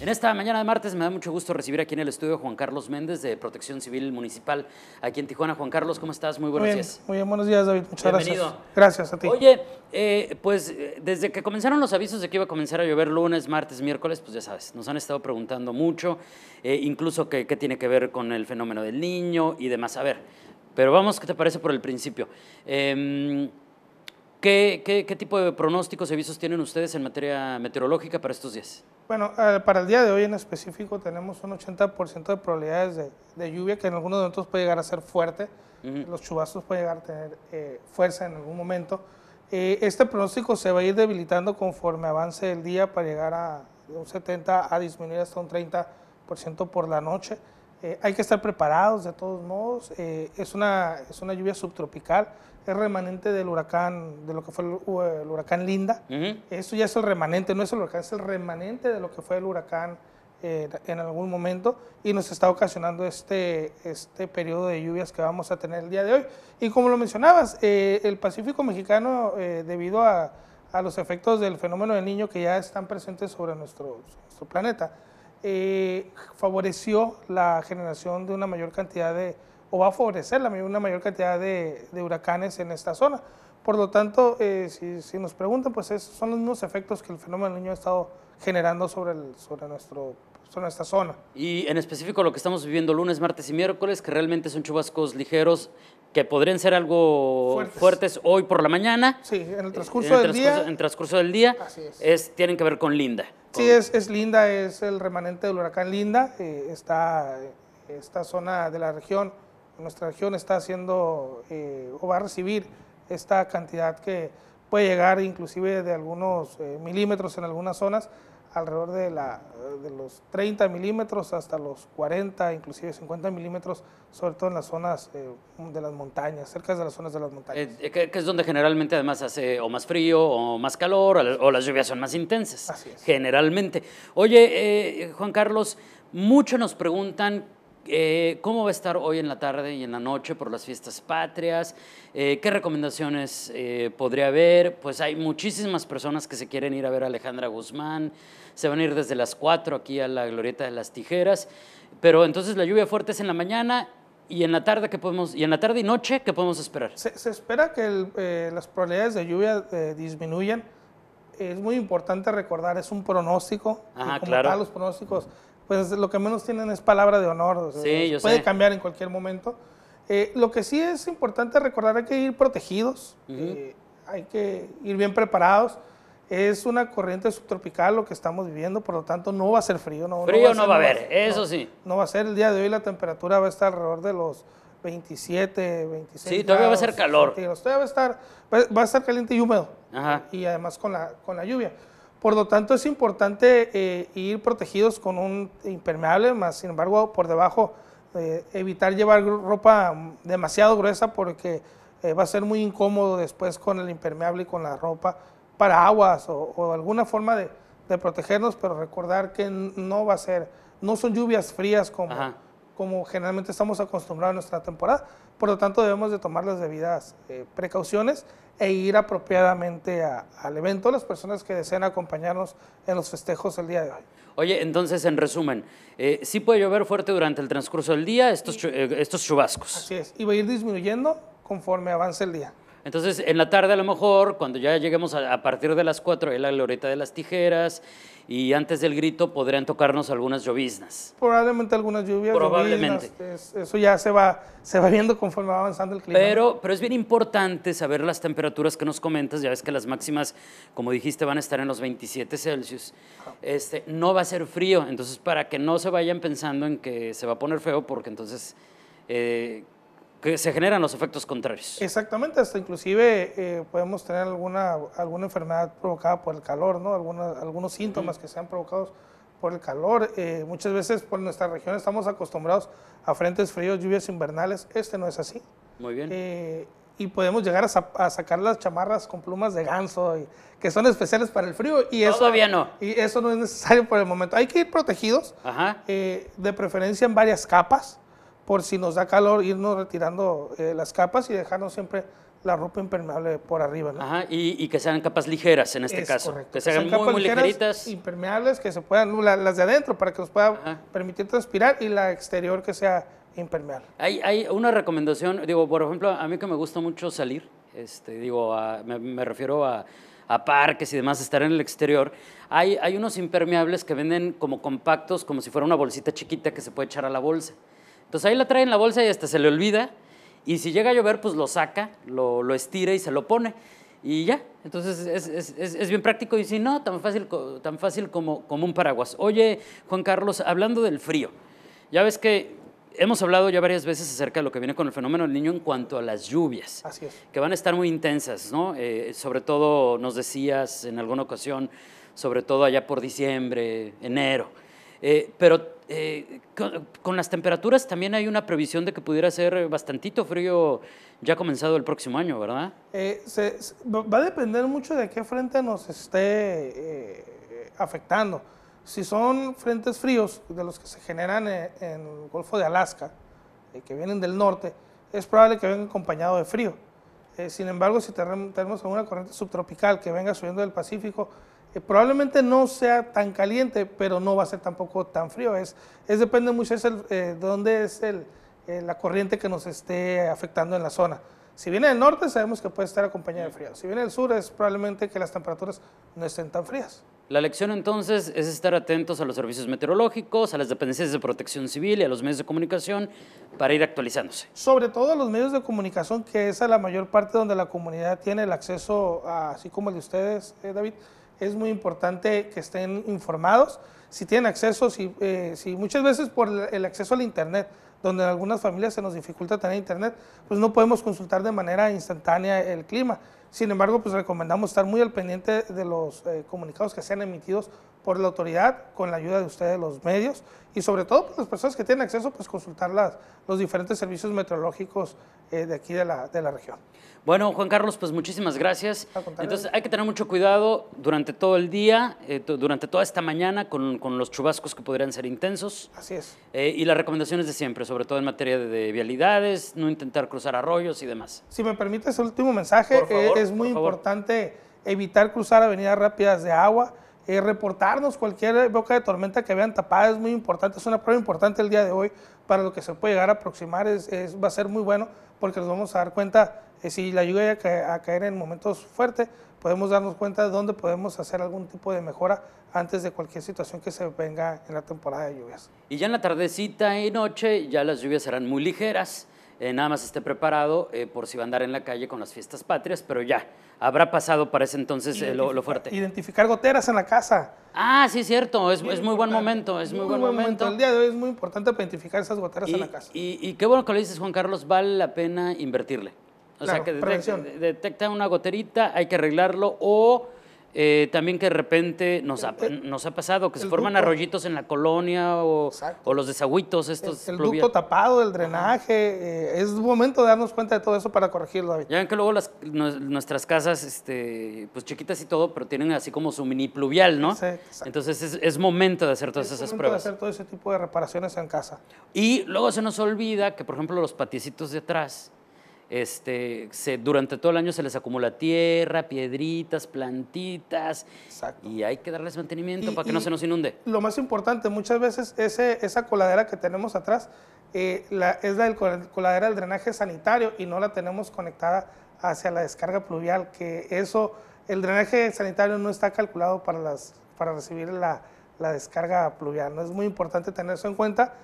En esta mañana de martes me da mucho gusto recibir aquí en el estudio a Juan Carlos Méndez de Protección Civil Municipal aquí en Tijuana. Juan Carlos, ¿cómo estás? Muy buenos días. Muy bien, buenos días David, muchas Bienvenido. gracias. a ti. Oye, eh, pues eh, desde que comenzaron los avisos de que iba a comenzar a llover lunes, martes, miércoles, pues ya sabes, nos han estado preguntando mucho, eh, incluso qué tiene que ver con el fenómeno del niño y demás. A ver, pero vamos, ¿qué te parece por el principio? Em, ¿Qué, qué, tipo de pronósticos y avisos tienen ustedes en materia meteorológica para estos días? Bueno, eh, para el día de hoy en específico tenemos un 80% de probabilidades de, de, lluvia que en algunos momentos puede llegar a ser fuerte. Los chubascos pueden llegar a tener eh, fuerza en algún momento. Eh, este pronóstico se va a ir debilitando conforme avance el día para llegar a un 70 a disminuir hasta un 30% por la noche. Eh, hay que estar preparados de todos modos. Eh, es, una, lluvia subtropical, es remanente del huracán, de lo que fue el, uh, huracán Linda. Eso ya es el remanente, no es el huracán, es el remanente de lo que fue el huracán eh, en algún momento y nos está ocasionando este, este, periodo de lluvias que vamos a tener el día de hoy. Y como lo mencionabas, el Pacífico mexicano, debido a, los efectos del fenómeno del niño que ya están presentes sobre nuestro planeta, eh, favoreció la generación de una mayor cantidad de, o va a favorecer la, una mayor cantidad de, huracanes en esta zona. Por lo tanto, eh, si, nos preguntan, pues esos son los mismos efectos que el fenómeno del niño ha estado generando sobre, el, sobre nuestro esta zona. Y en específico lo que estamos viviendo lunes, martes y miércoles, que realmente son chubascos ligeros que podrían ser algo fuertes, hoy por la mañana. Sí, en el eh, transcurso, del día. En transcurso del día. es. Tienen que ver con Linda. Sí, es, Linda, es el remanente del huracán Linda. Eh, está, eh, esta zona de la región, nuestra región está haciendo o va a recibir esta cantidad que puede llegar inclusive de algunos milímetros en algunas zonas alrededor de la de los 30 milímetros hasta los 40, inclusive 50 milímetros, sobre todo en las zonas eh, de las montañas, cerca de las zonas de las montañas. Eh, eh, que, es donde generalmente además hace o más frío o más calor o, las lluvias son más intensas. Así es. Generalmente. Oye, Juan Carlos, muchos nos preguntan eh, cómo va a estar hoy en la tarde y en la noche por las fiestas patrias, eh, qué recomendaciones eh, podría haber. Pues hay muchísimas personas que se quieren ir a ver a Alejandra Guzmán, se van a ir desde las 4 aquí a la Glorieta de las Tijeras, pero entonces la lluvia fuerte es en la mañana. ¿Y en la tarde que podemos y en la tarde y noche qué podemos esperar? Se, espera que las probabilidades de lluvia disminuyan. Es muy importante recordar, es un pronóstico. Ajá, claro. los pronósticos pues lo que menos tienen es palabra de honor. puede cambiar en cualquier momento. Eh, lo que sí es importante recordar, hay que ir protegidos, eh, hay que ir bien preparados. Es una corriente subtropical lo que estamos viviendo, por lo tanto no va a ser frío. No, frío no va a haber, eso sí. No va a ser, el día de hoy la temperatura va a estar alrededor de los 27, 26 Sí, todavía va a ser calor. Todavía va a estar, va a estar caliente y húmedo. Y además con la lluvia. Por lo tanto, es importante eh, ir protegidos con un impermeable, más sin embargo, por debajo, eh, evitar llevar ropa demasiado gruesa porque eh, va a ser muy incómodo después con el impermeable y con la ropa para aguas o, alguna forma de, protegernos, pero recordar que no va a ser, no son lluvias frías como como generalmente estamos acostumbrados a nuestra temporada. Por lo tanto, debemos de tomar las debidas eh, precauciones e ir apropiadamente a, al evento las personas que deseen acompañarnos en los festejos el día de hoy. Oye, entonces, en resumen, eh, sí puede llover fuerte durante el transcurso del día estos, eh, estos chubascos. Así es, y va a ir disminuyendo conforme avance el día. Entonces, en la tarde a lo mejor, cuando ya lleguemos a, partir de las 4, es la loreta de las tijeras y antes del grito podrían tocarnos algunas lloviznas. Probablemente algunas lluvias. Probablemente. eso ya se va, se va viendo conforme va avanzando el clima. Pero, pero es bien importante saber las temperaturas que nos comentas. Ya ves que las máximas, como dijiste, van a estar en los 27 Celsius. Este, no va a ser frío, entonces para que no se vayan pensando en que se va a poner feo, porque entonces... Eh, que se generan los efectos contrarios. Exactamente, hasta inclusive eh, podemos tener alguna, alguna enfermedad provocada por el calor, ¿no? Algunos algunos síntomas que sean provocados por el calor. Eh, muchas veces por nuestra región estamos acostumbrados a frentes fríos, lluvias invernales. Este no es así. Muy bien. Eh, y podemos llegar a, sacar las chamarras con plumas de ganso, que son especiales para el frío. Y eso, Todavía no. Y eso no es necesario por el momento. Hay que ir protegidos, de preferencia en varias capas por si nos da calor, irnos retirando eh, las capas y dejarnos siempre la ropa impermeable por arriba. ¿no? Ajá, y, que sean capas ligeras en este caso. Que, sean, muy, capas ligeritas. Impermeables, que se puedan, las de adentro, para que nos pueda permitir transpirar y la exterior que sea impermeable. Hay, una recomendación, digo, por ejemplo, a mí que me gusta mucho salir, este, digo, me, refiero a parques y demás, estar en el exterior, hay, hay unos impermeables que venden como compactos, como si fuera una bolsita chiquita que se puede echar a la bolsa. Entonces ahí la trae en la bolsa y hasta se le olvida. Y si llega a llover, pues lo saca, lo, estira y se lo pone. Y ya, entonces es, es, bien práctico y si no, tan fácil, tan fácil como, como un paraguas. Oye, Juan Carlos, hablando del frío, ya ves que hemos hablado ya varias veces acerca de lo que viene con el fenómeno del niño en cuanto a las lluvias, que van a estar muy intensas, ¿no? Eh, sobre todo, nos decías en alguna ocasión, sobre todo allá por diciembre, enero. Eh, pero eh, con, las temperaturas también hay una previsión de que pudiera ser bastantito frío ya comenzado el próximo año, ¿verdad? Eh, se, va a depender mucho de qué frente nos esté afectando. Si son frentes fríos de los que se generan en, el Golfo de Alaska, que vienen del norte, es probable que vengan acompañado de frío. sin embargo, si tenemos alguna corriente subtropical que venga subiendo del Pacífico, probablemente no sea tan caliente, pero no va a ser tampoco tan frío. Es, es depende mucho eh, de eh, dónde es el, eh, la corriente que nos esté afectando en la zona. Si viene del norte, sabemos que puede estar acompañada de frío. Si viene del sur, es probablemente que las temperaturas no estén tan frías. La lección entonces es estar atentos a los servicios meteorológicos, a las dependencias de protección civil y a los medios de comunicación para ir actualizándose. Sobre todo a los medios de comunicación, que es a la mayor parte donde la comunidad tiene el acceso, así como el de ustedes, eh, David, es muy importante que estén informados, si tienen acceso, si, eh, si muchas veces por el acceso al Internet, donde en algunas familias se nos dificulta tener Internet, pues no podemos consultar de manera instantánea el clima. Sin embargo, pues recomendamos estar muy al pendiente de los eh, comunicados que sean emitidos por la autoridad, con la ayuda de ustedes, los medios, y sobre todo pues, las personas que tienen acceso, pues consultar los diferentes servicios meteorológicos eh, de aquí de la, región. Bueno, Juan Carlos, pues muchísimas gracias. Entonces hay que tener mucho cuidado durante todo el día, eh, durante toda esta mañana con, los chubascos que podrían ser intensos. Así es. Eh, y las recomendaciones de siempre, sobre todo en materia de, vialidades, no intentar cruzar arroyos y demás. Si me permites el último mensaje, es muy importante evitar cruzar avenidas rápidas de agua eh, reportarnos cualquier boca de tormenta que vean tapada es muy importante, es una prueba importante el día de hoy para lo que se puede llegar a aproximar, es, va a ser muy bueno porque nos vamos a dar cuenta eh, si la lluvia va a caer en momentos fuertes, podemos darnos cuenta de dónde podemos hacer algún tipo de mejora antes de cualquier situación que se venga en la temporada de lluvias. Y ya en la tardecita y noche ya las lluvias serán muy ligeras. Eh, nada más esté preparado eh, por si va a andar en la calle con las fiestas patrias, pero ya, habrá pasado para ese entonces eh, lo, fuerte. Identificar goteras en la casa. Ah, sí, cierto, es, es muy buen momento, es muy, buen, momento. El día de hoy es muy importante identificar esas goteras en la casa. Y, qué bueno que lo dices, Juan Carlos, vale la pena invertirle. O sea, que detecta una goterita, hay que arreglarlo o eh, también que de repente nos ha, pasado que se forman arroyitos en la colonia o, los desagüitos estos. El, ducto tapado, el drenaje, eh, es momento de darnos cuenta de todo eso para corregirlo, Ya ven que luego nuestras casas, este, pues chiquitas y todo, pero tienen así como su mini pluvial, ¿no? Entonces es, momento de hacer todas esas momento pruebas. de hacer todo ese tipo de reparaciones en casa. Y luego se nos olvida que, por ejemplo, los patiecitos de atrás este, durante todo el año se les acumula tierra, piedritas, plantitas. Y hay que darles mantenimiento para que no se nos inunde. Lo más importante, muchas veces esa coladera que tenemos atrás eh, es la coladera del drenaje sanitario y no la tenemos conectada hacia la descarga pluvial, que eso, el drenaje sanitario no está calculado para, las, recibir la, descarga pluvial. ¿no? Es muy importante tener eso en cuenta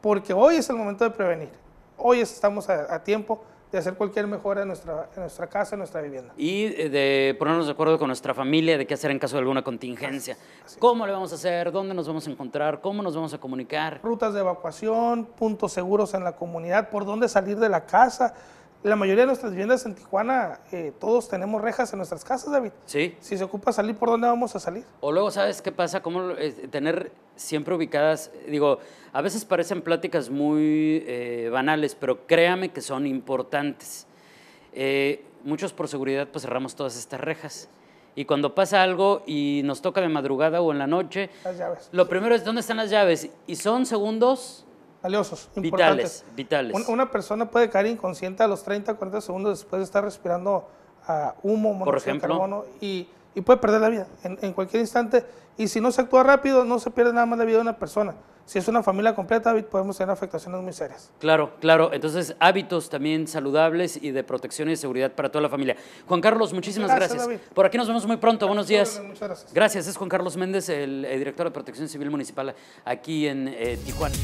porque hoy es el momento de prevenir. Hoy estamos a tiempo de hacer cualquier mejora en nuestra, nuestra casa, en nuestra vivienda. Y eh, de ponernos de acuerdo con nuestra familia de qué hacer en caso de alguna contingencia. ¿Cómo le vamos a hacer? ¿Dónde nos vamos a encontrar? ¿Cómo nos vamos a comunicar? Rutas de evacuación, puntos seguros en la comunidad, por dónde salir de la casa la mayoría de nuestras viviendas en Tijuana, eh, todos tenemos rejas en nuestras casas, David. Sí. Si se ocupa salir, ¿por dónde vamos a salir? O luego, ¿sabes qué pasa? ¿Cómo eh, tener siempre ubicadas? Digo, a veces parecen pláticas muy eh, banales, pero créame que son importantes. muchos por seguridad pues cerramos todas estas rejas. Y cuando pasa algo y nos toca de madrugada o en la noche, las llaves. lo primero es dónde están las llaves. Y son segundos valiosos, importantes. Vitales, vitales. Una, persona puede caer inconsciente a los 30, 40 segundos después de estar respirando humo, monóxido de carbono y, y, puede perder la vida en, cualquier instante. Y si no se actúa rápido, no se pierde nada más la vida de una persona. Si es una familia completa, podemos tener afectaciones muy serias. Claro, claro. Entonces, hábitos también saludables y de protección y de seguridad para toda la familia. Juan Carlos, muchísimas gracias. Por aquí nos vemos muy pronto. Buenos días. muchas gracias. Gracias. Es Juan Carlos Méndez, el, eh, director de Protección Civil Municipal aquí en eh, Tijuana.